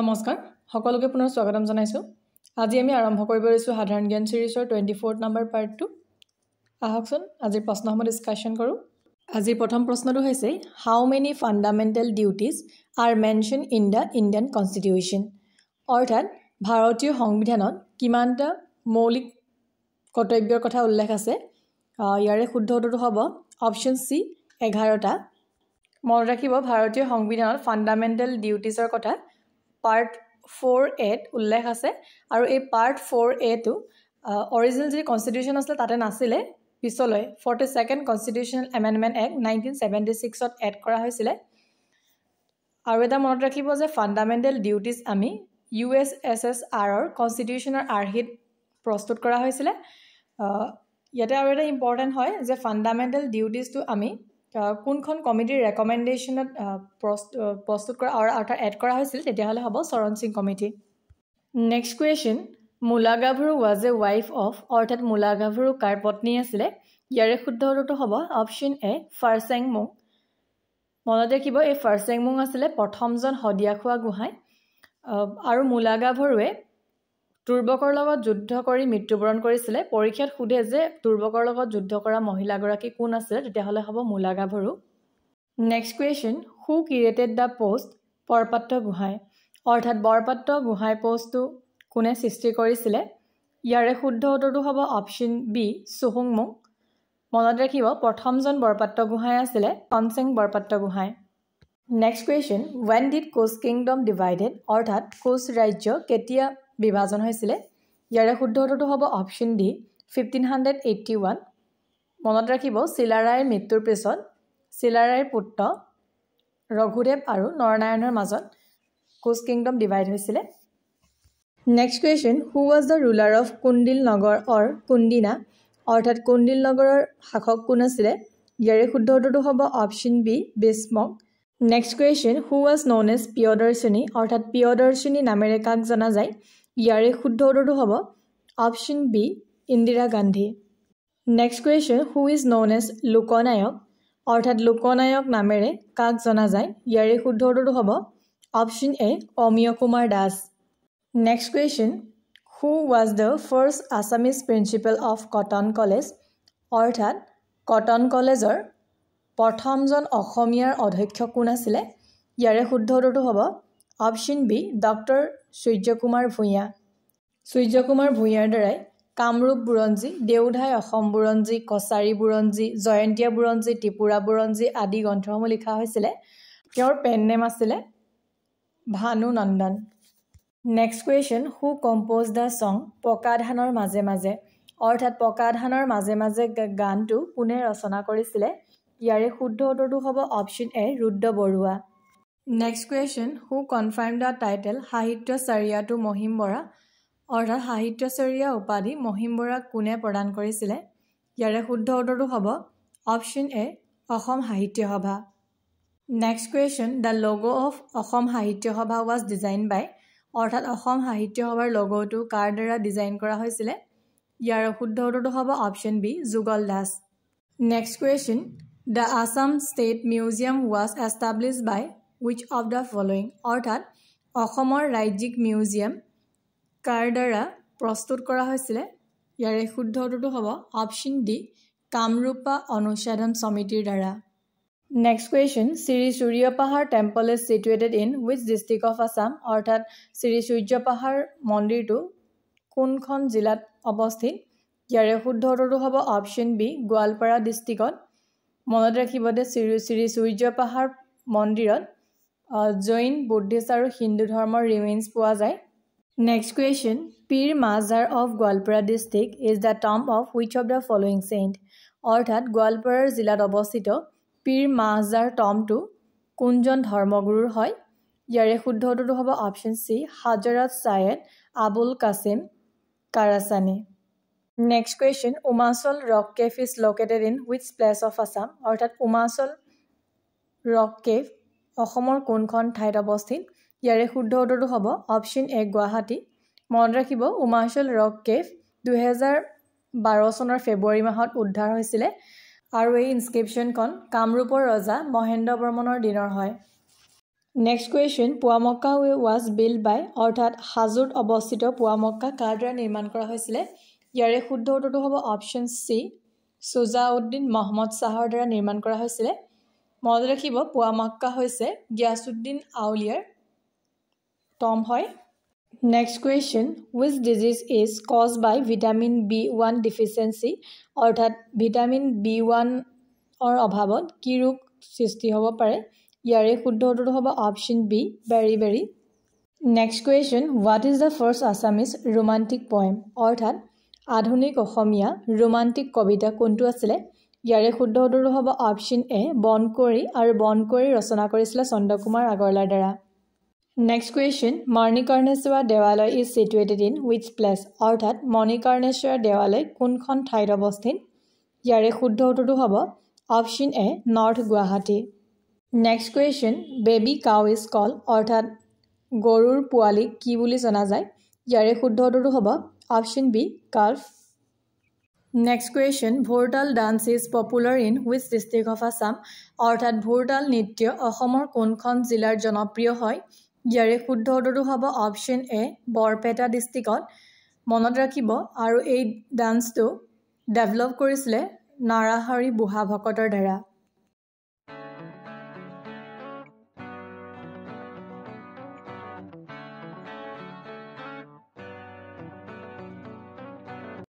নমস্কাৰ সকলোকে পুনৰ স্বাগতম জনাইছোঁ আজি আমি আৰম্ভ কৰিব লৈছোঁ সাধাৰণ জ্ঞান চিৰিজৰ টুৱেণ্টি ফ'ৰ্থ নাম্বাৰ পাৰ্টটো আহকচোন আজিৰ প্ৰশ্নসমূহ ডিছকাশ্যন কৰোঁ আজিৰ প্ৰথম প্ৰশ্নটো হৈছে how many fundamental duties are mentioned in the Indian constitution অৰ্থাৎ ভাৰতীয় সংবিধানত কিমানটা মৌলিক কৰ্তব্যৰ কথা উল্লেখ আছে ইয়াৰে শুদ্ধ উত্তৰটো হ'ব অপশ্যন চি এঘাৰটা মনত ৰাখিব ভাৰতীয় সংবিধানত ফাণ্ডামেণ্টেল ডিউটিজৰ কথা পাৰ্ট ফ'ৰ এত উল্লেখ আছে আৰু এই পাৰ্ট ফ'ৰ এটো অৰিজিনেল যি কনষ্টিটিউশ্যন আছিলে তাতে নাছিলে পিছলৈ forty second constitutional amendment act nineteen seventy ছিক্সত এড কৰা হৈছিলে আৰু এটা মনত ৰাখিব যে ফাণ্ডামেণ্টেল ডিউটিজ আমি ইউ এছ এছ এছ আৰৰ কনষ্টিটিউশ্যনৰ আৰ্হিত প্ৰস্তুত কৰা হৈছিলে ইয়াতে আৰু এটা ইম্পৰ্টেণ্ট হয় যে ফাণ্ডামেণ্টেল ডিউটিজটো আমি কোনখন কমিটিৰ ৰেকমেণ্ডেশ্যনত প্ৰস্তুত কৰা অৰ্থাৎ এড কৰা হৈছিল তেতিয়াহ'লে হ'ব Charan Singh committee next question Mula Gabharu was a wife of অৰ্থাৎ মুলা গাভৰু কাৰ পত্নী আছিলে ইয়াৰে শুদ্ধটো হ'ব অপশ্যন এ ফাৰ্চেং মুং মনত ৰাখিব এই ফাৰ্চেং মুং আছিলে প্ৰথমজন শদিয়া খোৱা গোহাঁই আৰু মুলা গাভৰুৱে তুৰ্বকৰ লগত যুদ্ধ কৰি মৃত্যুবৰণ কৰিছিলে পৰীক্ষাত সোধে যে তুৰ্বকৰ লগত যুদ্ধ কৰা মহিলাগৰাকী কোন আছিলে তেতিয়াহ'লে হ'ব Mula Gabharu next question who created the post Borpatra Gohain অৰ্থাৎ বৰপাত্ৰ গোহাঁই পষ্টটো কোনে সৃষ্টি কৰিছিলে ইয়াৰে শুদ্ধ উত্তৰটো হ'ব অপশ্যন বি চুহুংমুং মনত ৰাখিব প্ৰথমজন বৰপাত্ৰ গোহাঁই আছিলে Konseng Borpatra Gohain next question when did Koch kingdom divided অৰ্থাৎ কোচ ৰাজ্য কেতিয়া বিভাজন হৈছিলে ইয়াৰে শুদ্ধ উত্তৰটো হ'ব option D fifteen hundred eighty one মনত ৰাখিব চিলাৰাইৰ মৃত্যুৰ পিছত চিলাৰায়ৰ পুত্ৰ ৰঘুদেৱ আৰু নৰনাৰায়ণৰ মাজত কোচ কিংডম ডিভাইড হৈছিলে next question who was the ruler of Kundil Nagar or কুণ্ডিনা অৰ্থাৎ কুণ্ডিল নগৰৰ শাসক কোন আছিলে ইয়াৰে শুদ্ধ উত্তৰটো হ'ব option B Bhismak next question who was known as Piyadarshini অৰ্থাৎ পিয়দৰ্শিনী নামেৰে কাক জনা যায় ইয়াৰে শুদ্ধ উত্তৰটো হ'ব option B Indira Gandhi next question who is known as Loknayak অৰ্থাৎ লোকনায়ক নামেৰে কাক জনা যায় ইয়াৰে শুদ্ধ উত্তৰটো হ'ব option A Amiya Kumar Das next question who was the first Assamese principal of Cotton college অৰ্থাৎ কটন কলেজৰ প্ৰথমজন অসমীয়াৰ অধ্যক্ষ কোন আছিলে ইয়াৰে শুদ্ধ উত্তৰটো হ'ব option B doctor Suryakumar Bhuyan Suryakumar ভূঞাৰ দ্বাৰাই কামৰূপ বুৰঞ্জী দেউধাই অসম বুৰঞ্জী কছাৰী বুৰঞ্জী জয়ন্তীয়া বুৰঞ্জী ত্ৰিপুৰা বুৰঞ্জী আদি গ্ৰন্থসমূহ লিখা হৈছিলে তেওঁৰ পেন নেম আছিলে Bhanu Nandan next question who compose the song পকা ধানৰ মাজে মাজে অৰ্থাৎ পকা ধানৰ মাজে মাজে গানটো কোনে ৰচনা কৰিছিলে ইয়াৰে শুদ্ধ উত্তৰটো হ'ব option A Rudra Barua next question who confirm the title Sahityacharya to Mahim Bora অৰ্থাৎ সাহিত্যচৰিয়া উপাধি মহিম বৰাক কোনে প্ৰদান কৰিছিলে ইয়াৰে শুদ্ধ উত্তৰটো হ'ব option A Asam Sahitya Sabha next question the logo' of Asam Sahitya Sabha was design বাই অৰ্থাৎ অসম সাহিত্য সভাৰ লগ'টো কাৰ দ্বাৰা ডিজাইন কৰা হৈছিলে ইয়াৰ শুদ্ধ উত্তৰটো হ'ব option B Jugal Das next question the Assam state museum was establish by which of the following অৰ্থাৎ অসমৰ ৰাজ্যিক মিউজিয়াম কাৰ দ্বাৰা প্ৰস্তুত কৰা হৈছিলে ইয়াৰে শুদ্ধ উত্তৰটো হ'ব অপশ্যন ডি কামৰূপা অনুচ্ছেদন সমিতিৰ দ্বাৰা next question Shri Surya Pahar temple is situated in which district of Assam অৰ্থাৎ শ্ৰী সূৰ্য পাহাৰ মন্দিৰটো কোনখন জিলাত অৱস্থিত ইয়াৰে শুদ্ধ উত্তৰটো হ'ব অপশ্যন বি গোৱালপাৰা ডিষ্ট্ৰিক্টত মনত ৰাখিব যে শ্ৰী শ্ৰী সূৰ্য পাহাৰ মন্দিৰত জৈন বুদ্ধিষ্ট আৰু হিন্দু ধৰ্মৰ ৰিমেইনছ পোৱা যায় next question Pir Mazar of Goalpara district is the tomb of which of the following saint অৰ্থাৎ গোৱালপাৰাৰ জিলাত অৱস্থিত পীৰ মাহজাৰ টমটো কোনজন ধৰ্মগুৰুৰ হয় ইয়াৰে শুদ্ধটোতো হ'ব option C Hazrat Sayed Abul Kasim Karachani next question Umachal rock cave is located in which place of Assam অৰ্থাৎ উমাচল ৰক কেফ অসমৰ কোনখন ঠাইত অৱস্থিত ইয়াৰে শুদ্ধ উত্তৰটো হ'ব অপশ্যন এ গুৱাহাটী মনত ৰাখিব উমাচল ৰক কেভ দুহেজাৰ বাৰ চনৰ ফেব্ৰুৱাৰী মাহত উদ্ধাৰ হৈছিলে আৰু এই ইনস্ক্ৰিপশ্যনখন কামৰূপৰ ৰজা মহেন্দ্ৰ বৰ্মনৰ দিনৰ হয় next question Poa Mecca way was build বাই অৰ্থাৎ হাজোত অৱস্থিত পুৱামক্কা কাৰ দ্বাৰা নিৰ্মাণ কৰা হৈছিলে ইয়াৰে শুদ্ধ উত্তৰটো হ'ব অপশ্যন চি চুজাউদ্দিন মহম্মদ শ্বাহৰ দ্বাৰা নিৰ্মাণ কৰা হৈছিলে মনত ৰাখিব পুৱা মাক্কা হৈছে গিয়াছুদ্দিন আউলিয়াৰ টম হয় next question which disease is cause by vitamin B one deficiency অৰ্থাৎ ভিটামিন বি ওৱানৰ অভাৱত কি ৰোগ সৃষ্টি হ'ব পাৰে ইয়াৰে শুদ্ধ উত্তৰটো হ'ব option B beriberi next question what is the first Assamese romantic poem অৰ্থাৎ আধুনিক অসমীয়া ৰোমাণ্টিক কবিতা কোনটো আছিলে ইয়াৰে শুদ্ধ উত্তৰটো হ'ব অপশ্যন এ বনকোৱৰী আৰু বনকোৱৰী ৰচনা কৰিছিলে চন্দ্ৰকুমাৰ আগৰৱালাৰ দ্বাৰা next question Manikarneswar Devalaya is situated in which place অৰ্থাৎ মণিকৰ্ণেশ্বৰ দেৱালয় কোনখন ঠাইত অৱস্থিত ইয়াৰে শুদ্ধ উত্তৰটো হ'ব option A north Guwahati next question baby cow is call অৰ্থাৎ গৰুৰ পোৱালিক কি বুলি জনা যায় ইয়াৰে শুদ্ধ উত্তৰটো হ'ব option B calf next question Bhortal dance is popular in which district of Assam অৰ্থাৎ ভোৰতাল নৃত্য অসমৰ কোনখন জিলাৰ জনপ্ৰিয় হয় ইয়াৰে শুদ্ধ উত্তৰটো হ'ব অপশ্যন এ বৰপেটা ডিষ্ট্ৰিক্টত মনত ৰাখিব আৰু এই ডান্সটো ডেভেলপ কৰিছিলে নাৰাহৰি বুঢ়া ভকতৰ দ্বাৰা